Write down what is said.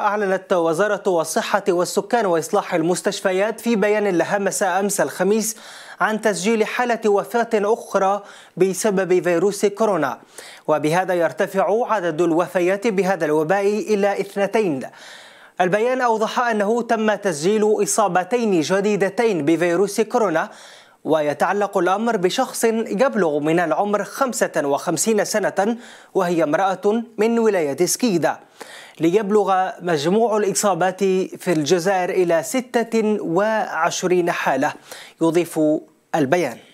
أعلنت وزارة الصحة والسكان وإصلاح المستشفيات في بيان لها مساء أمس الخميس عن تسجيل حالة وفاة أخرى بسبب فيروس كورونا وبهذا يرتفع عدد الوفيات بهذا الوباء إلى اثنتين البيان أوضح أنه تم تسجيل إصابتين جديدتين بفيروس كورونا ويتعلق الأمر بشخص يبلغ من العمر 55 سنة وهي امرأة من ولاية سكيدا ليبلغ مجموع الإصابات في الجزائر إلى 26 حالة يضيف البيان